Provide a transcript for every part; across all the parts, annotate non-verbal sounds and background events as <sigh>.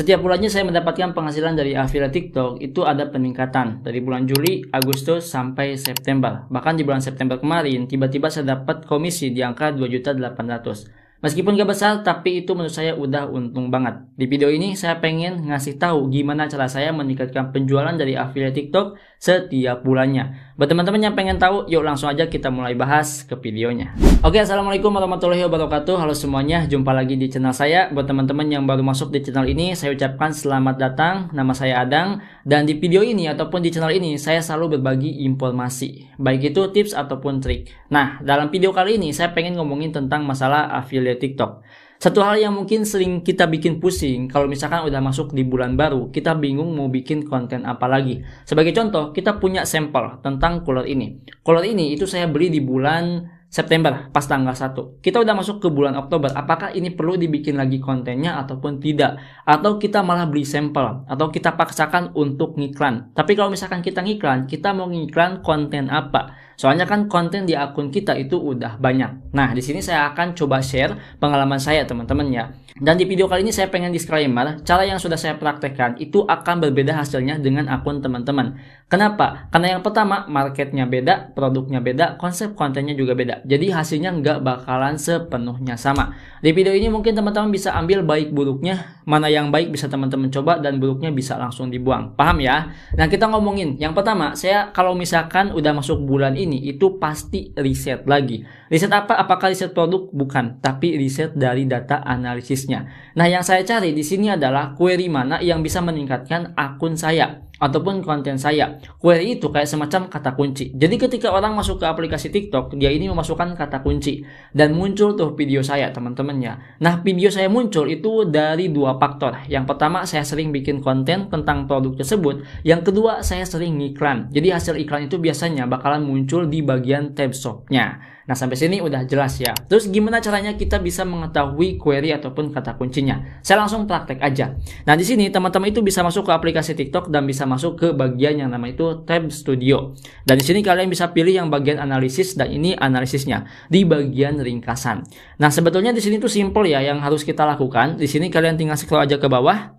Setiap bulannya saya mendapatkan penghasilan dari affiliate TikTok itu ada peningkatan dari bulan Juli, Agustus sampai September. Bahkan di bulan September kemarin tiba-tiba saya dapat komisi di angka 2.800. Meskipun gak besar, tapi itu menurut saya udah untung banget. Di video ini saya pengen ngasih tahu gimana cara saya meningkatkan penjualan dari affiliate TikTok setiap bulannya. Buat teman-teman yang pengen tahu, yuk langsung aja kita mulai bahas ke videonya. Oke, Assalamualaikum warahmatullahi wabarakatuh. Halo semuanya, jumpa lagi di channel saya. Buat teman-teman yang baru masuk di channel ini, saya ucapkan selamat datang. Nama saya Adang. Dan di video ini ataupun di channel ini, saya selalu berbagi informasi. Baik itu tips ataupun trik. Nah, dalam video kali ini, saya pengen ngomongin tentang masalah affiliate TikTok. Satu hal yang mungkin sering kita bikin pusing kalau misalkan udah masuk di bulan baru, kita bingung mau bikin konten apa lagi. Sebagai contoh, kita punya sampel tentang color ini. Color ini itu saya beli di bulan September pas tanggal 1. Kita udah masuk ke bulan Oktober. Apakah ini perlu dibikin lagi kontennya ataupun tidak? Atau kita malah beli sampel atau kita paksakan untuk ngiklan. Tapi kalau misalkan kita ngiklan, kita mau ngiklan konten apa? Soalnya kan konten di akun kita itu udah banyak. Nah, di sini saya akan coba share pengalaman saya teman-teman ya. Dan di video kali ini saya pengen disclaimer, cara yang sudah saya praktekkan itu akan berbeda hasilnya dengan akun teman-teman. Kenapa? Karena yang pertama, marketnya beda, produknya beda, konsep kontennya juga beda. Jadi hasilnya nggak bakalan sepenuhnya sama. Di video ini mungkin teman-teman bisa ambil baik buruknya, mana yang baik bisa teman-teman coba dan buruknya bisa langsung dibuang. Paham ya? Nah, kita ngomongin. Yang pertama, saya kalau misalkan udah masuk bulan ini, ini itu pasti riset lagi. Riset apa? Apakah riset produk? Bukan, tapi riset dari data analisisnya. Nah, yang saya cari di sini adalah query mana yang bisa meningkatkan akun saya ataupun konten saya. Query itu kayak semacam kata kunci. Jadi ketika orang masuk ke aplikasi TikTok, dia ini memasukkan kata kunci dan muncul tuh video saya teman-temannya. Nah, video saya muncul itu dari dua faktor. Yang pertama, saya sering bikin konten tentang produk tersebut. Yang kedua, saya sering iklan. Jadi hasil iklan itu biasanya bakalan muncul di bagian tab shopnya. Nah, sampai sini udah jelas ya. Terus gimana caranya kita bisa mengetahui query ataupun kata kuncinya? Saya langsung praktek aja. Nah, di sini teman-teman itu bisa masuk ke aplikasi TikTok dan bisa masuk ke bagian yang namanya itu Tab Studio. Dan di sini kalian bisa pilih yang bagian analisis dan ini analisisnya di bagian ringkasan. Nah, sebetulnya di sini tuh simple ya yang harus kita lakukan. Di sini kalian tinggal scroll aja ke bawah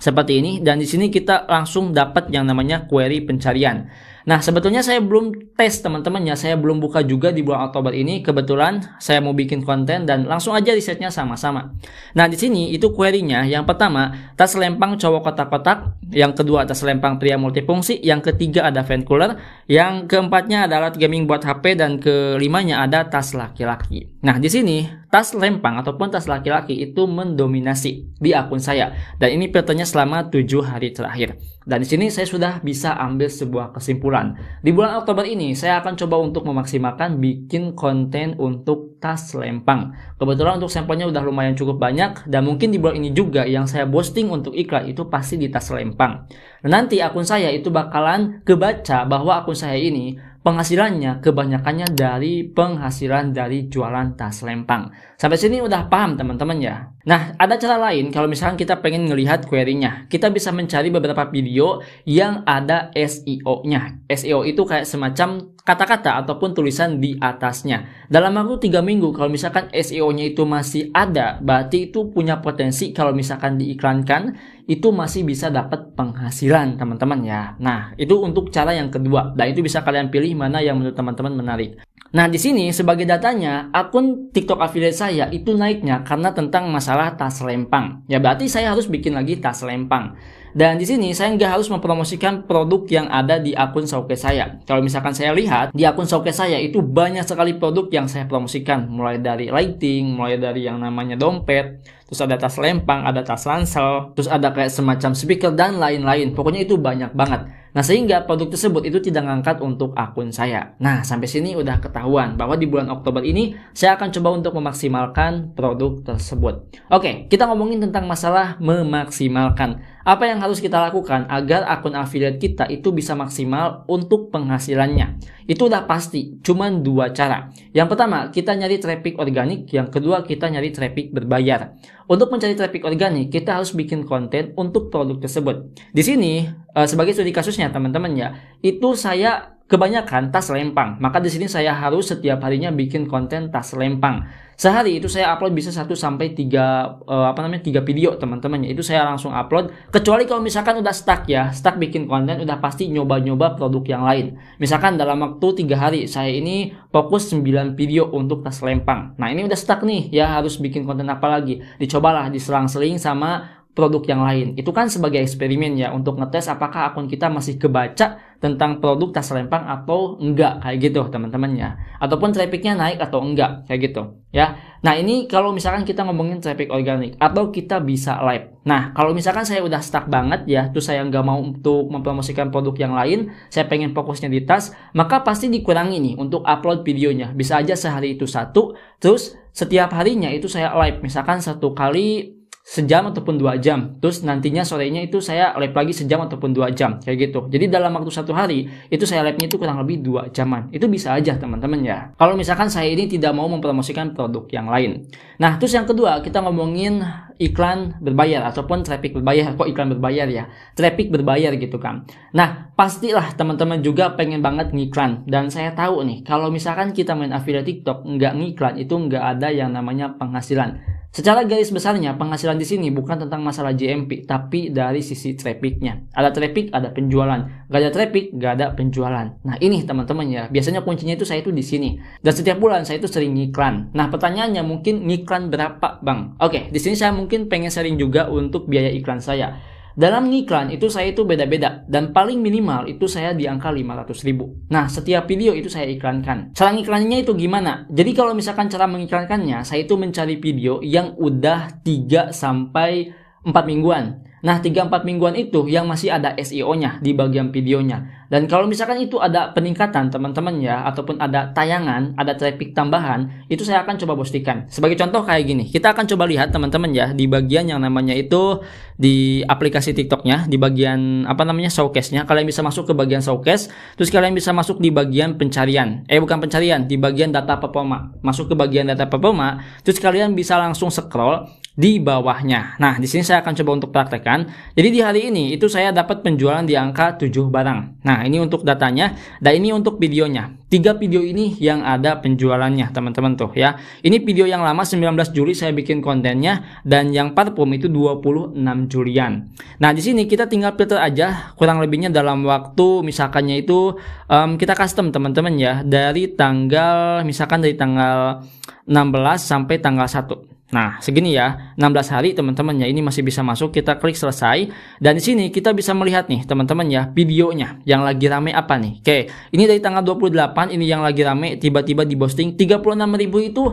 seperti ini dan di sini kita langsung dapat yang namanya query pencarian. Nah, sebetulnya saya belum tes teman-teman ya, saya belum buka juga di bulan Oktober ini. Kebetulan saya mau bikin konten dan langsung aja risetnya sama-sama. Nah, di sini itu query-nya. Yang pertama, tas lempang cowok kotak-kotak, yang kedua tas lempang pria multifungsi, yang ketiga ada fan cooler, yang keempatnya ada alat gaming buat HP dan kelimanya ada tas laki-laki. Nah, di sini tas lempang ataupun tas laki-laki itu mendominasi di akun saya dan ini patternnya selama tujuh hari terakhir dan di sini saya sudah bisa ambil sebuah kesimpulan di bulan Oktober ini saya akan coba untuk memaksimalkan bikin konten untuk tas lempang kebetulan untuk sampelnya udah lumayan cukup banyak dan mungkin di bulan ini juga yang saya posting untuk iklan itu pasti di tas lempang dan nanti akun saya itu bakalan kebaca bahwa akun saya ini Penghasilannya kebanyakannya dari penghasilan dari jualan tas lempang. Sampai sini udah paham teman-teman ya. Nah, ada cara lain kalau misalkan kita pengen ngelihat query-nya. Kita bisa mencari beberapa video yang ada SEO-nya. SEO itu kayak semacam kata-kata ataupun tulisan di atasnya. Dalam waktu 3 minggu kalau misalkan SEO-nya itu masih ada, berarti itu punya potensi kalau misalkan diiklankan itu masih bisa dapat penghasilan teman-teman ya. Nah, itu untuk cara yang kedua. Dan itu bisa kalian pilih mana yang menurut teman-teman menarik. Nah, di sini sebagai datanya, akun TikTok affiliate saya itu naiknya karena tentang masalah tas lempang. Ya, berarti saya harus bikin lagi tas lempang. Dan di sini saya nggak harus mempromosikan produk yang ada di akun showcase saya. Kalau misalkan saya lihat di akun showcase saya itu banyak sekali produk yang saya promosikan, mulai dari lighting, mulai dari yang namanya dompet, terus ada tas lempang, ada tas ransel, terus ada kayak semacam speaker dan lain-lain. Pokoknya itu banyak banget. Nah, sehingga produk tersebut itu tidak ngangkat untuk akun saya. Nah, sampai sini udah ketahuan bahwa di bulan Oktober ini saya akan coba untuk memaksimalkan produk tersebut. Oke, kita ngomongin tentang masalah memaksimalkan. Apa yang harus kita lakukan agar akun affiliate kita itu bisa maksimal untuk penghasilannya? Itu udah pasti, cuman dua cara. Yang pertama, kita nyari traffic organik, yang kedua kita nyari traffic berbayar. Untuk mencari traffic organik, kita harus bikin konten untuk produk tersebut. Di sini Eh, sebagai studi kasusnya teman-teman ya itu saya kebanyakan tas lempang. Maka di sini saya harus setiap harinya bikin konten tas lempang. Sehari itu saya upload bisa 1 sampai tiga uh, apa namanya? tiga video, teman-teman. Ya. Itu saya langsung upload kecuali kalau misalkan udah stuck ya. Stuck bikin konten udah pasti nyoba-nyoba produk yang lain. Misalkan dalam waktu tiga hari saya ini fokus 9 video untuk tas lempang. Nah, ini udah stuck nih ya harus bikin konten apa lagi? Dicobalah diselang-seling sama produk yang lain. Itu kan sebagai eksperimen ya untuk ngetes apakah akun kita masih kebaca tentang produk tas lempang atau enggak kayak gitu teman temannya Ataupun trafficnya naik atau enggak kayak gitu ya. Nah ini kalau misalkan kita ngomongin traffic organik atau kita bisa live. Nah kalau misalkan saya udah stuck banget ya, terus saya nggak mau untuk mempromosikan produk yang lain, saya pengen fokusnya di tas, maka pasti dikurangi nih untuk upload videonya. Bisa aja sehari itu satu, terus setiap harinya itu saya live misalkan satu kali sejam ataupun dua jam terus nantinya sorenya itu saya lab lagi sejam ataupun dua jam kayak gitu jadi dalam waktu satu hari itu saya labnya itu kurang lebih dua jaman itu bisa aja teman-teman ya kalau misalkan saya ini tidak mau mempromosikan produk yang lain nah terus yang kedua kita ngomongin iklan berbayar ataupun traffic berbayar kok iklan berbayar ya traffic berbayar gitu kan nah pastilah teman-teman juga pengen banget ngiklan dan saya tahu nih kalau misalkan kita main affiliate TikTok nggak ngiklan itu nggak ada yang namanya penghasilan Secara garis besarnya, penghasilan di sini bukan tentang masalah GMP, tapi dari sisi trafficnya. Ada traffic, ada penjualan. Gak ada traffic, gak ada penjualan. Nah ini teman-teman ya, biasanya kuncinya itu saya itu di sini. Dan setiap bulan saya itu sering ngiklan. Nah pertanyaannya mungkin ngiklan berapa bang? Oke, di sini saya mungkin mungkin pengen sharing juga untuk biaya iklan saya. Dalam iklan itu saya itu beda-beda dan paling minimal itu saya di angka 500 ribu. Nah, setiap video itu saya iklankan. Cara iklannya itu gimana? Jadi kalau misalkan cara mengiklankannya, saya itu mencari video yang udah 3 sampai 4 mingguan. Nah, 3-4 mingguan itu yang masih ada SEO-nya di bagian videonya. Dan kalau misalkan itu ada peningkatan teman-teman ya, ataupun ada tayangan, ada traffic tambahan, itu saya akan coba postikan. Sebagai contoh kayak gini, kita akan coba lihat teman-teman ya di bagian yang namanya itu di aplikasi TikToknya, di bagian apa namanya showcase-nya. Kalian bisa masuk ke bagian showcase, terus kalian bisa masuk di bagian pencarian. Eh bukan pencarian, di bagian data performa. Masuk ke bagian data performa, terus kalian bisa langsung scroll di bawahnya. Nah, di sini saya akan coba untuk praktekkan. Jadi di hari ini itu saya dapat penjualan di angka 7 barang. Nah, ini untuk datanya dan ini untuk videonya. Tiga video ini yang ada penjualannya, teman-teman tuh ya. Ini video yang lama 19 Juli saya bikin kontennya dan yang parfum itu 26 Julian. Nah, di sini kita tinggal filter aja kurang lebihnya dalam waktu misalkannya itu um, kita custom teman-teman ya dari tanggal misalkan dari tanggal 16 sampai tanggal 1. Nah, segini ya, 16 hari teman-teman ya, ini masih bisa masuk, kita klik selesai. Dan di sini kita bisa melihat nih teman-teman ya, videonya yang lagi rame apa nih. Oke, ini dari tanggal 28, ini yang lagi rame, tiba-tiba di posting 36 ribu itu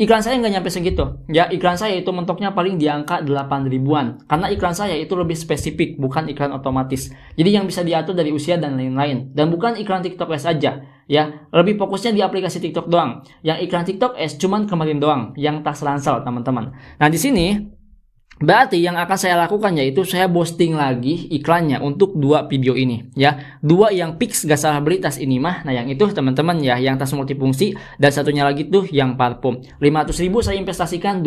Iklan saya nggak nyampe segitu. Ya, iklan saya itu mentoknya paling di angka 8 ribuan. Karena iklan saya itu lebih spesifik, bukan iklan otomatis. Jadi yang bisa diatur dari usia dan lain-lain. Dan bukan iklan TikTok S aja. Ya, lebih fokusnya di aplikasi TikTok doang. Yang iklan TikTok S cuman kemarin doang, yang tas ransel, teman-teman. Nah, di sini Berarti yang akan saya lakukan yaitu saya posting lagi iklannya untuk dua video ini ya. Dua yang fix gak salah tas ini mah. Nah, yang itu teman-teman ya yang tas multifungsi dan satunya lagi tuh yang parfum. ribu saya investasikan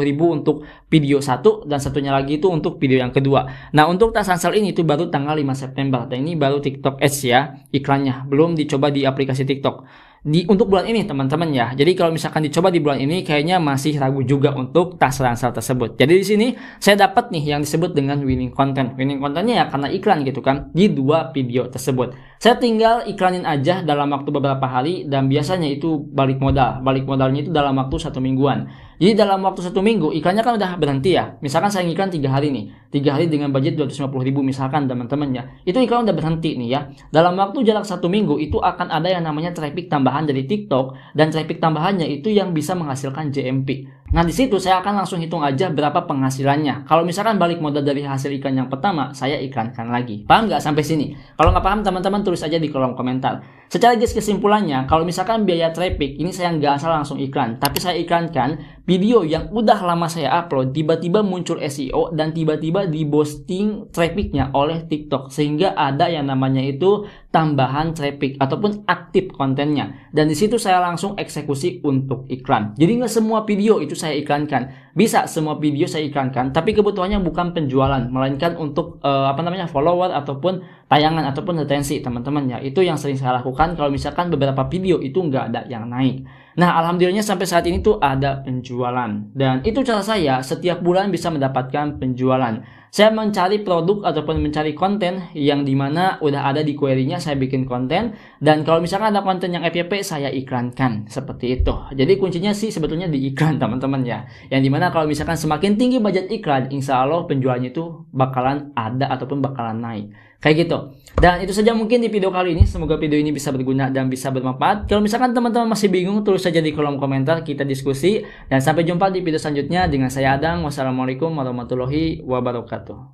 ribu untuk video satu dan satunya lagi itu untuk video yang kedua. Nah, untuk tas ansel ini tuh baru tanggal 5 September. Dan ini baru TikTok Ads ya iklannya. Belum dicoba di aplikasi TikTok di untuk bulan ini teman-teman ya. Jadi kalau misalkan dicoba di bulan ini kayaknya masih ragu juga untuk tas ransel tersebut. Jadi di sini saya dapat nih yang disebut dengan winning content. Winning contentnya ya karena iklan gitu kan di dua video tersebut. Saya tinggal iklanin aja dalam waktu beberapa hari dan biasanya itu balik modal. Balik modalnya itu dalam waktu satu mingguan. Jadi dalam waktu satu minggu ikannya kan udah berhenti ya. Misalkan saya ngikan tiga hari nih, tiga hari dengan budget 250 ribu misalkan teman-teman ya. Itu ikan udah berhenti nih ya. Dalam waktu jarak satu minggu itu akan ada yang namanya traffic tambahan dari TikTok dan traffic tambahannya itu yang bisa menghasilkan JMP. Nah di situ saya akan langsung hitung aja berapa penghasilannya. Kalau misalkan balik modal dari hasil iklan yang pertama, saya iklankan lagi. Paham nggak sampai sini? Kalau nggak paham teman-teman tulis aja di kolom komentar. Secara jelas kesimpulannya, kalau misalkan biaya traffic, ini saya nggak asal langsung iklan. Tapi saya iklankan video yang udah lama saya upload, tiba-tiba muncul SEO dan tiba-tiba diboosting trafficnya oleh TikTok. Sehingga ada yang namanya itu tambahan traffic ataupun aktif kontennya dan di situ saya langsung eksekusi untuk iklan jadi nggak semua video itu saya iklankan bisa semua video saya iklankan tapi kebutuhannya bukan penjualan melainkan untuk uh, apa namanya follower ataupun tayangan ataupun retensi teman-teman ya itu yang sering saya lakukan kalau misalkan beberapa video itu nggak ada yang naik nah alhamdulillahnya sampai saat ini tuh ada penjualan dan itu cara saya setiap bulan bisa mendapatkan penjualan saya mencari produk ataupun mencari konten yang dimana udah ada di query-nya saya bikin konten dan kalau misalkan ada konten yang FYP saya iklankan seperti itu jadi kuncinya sih sebetulnya di iklan <laughs> teman-teman ya yang dimana kalau misalkan semakin tinggi budget iklan insya Allah penjualnya itu bakalan ada ataupun bakalan naik kayak gitu dan itu saja mungkin di video kali ini semoga video ini bisa berguna dan bisa bermanfaat kalau misalkan teman-teman masih bingung tulis saja di kolom komentar kita diskusi dan sampai jumpa di video selanjutnya dengan saya Adang wassalamualaikum warahmatullahi wabarakatuh Merci.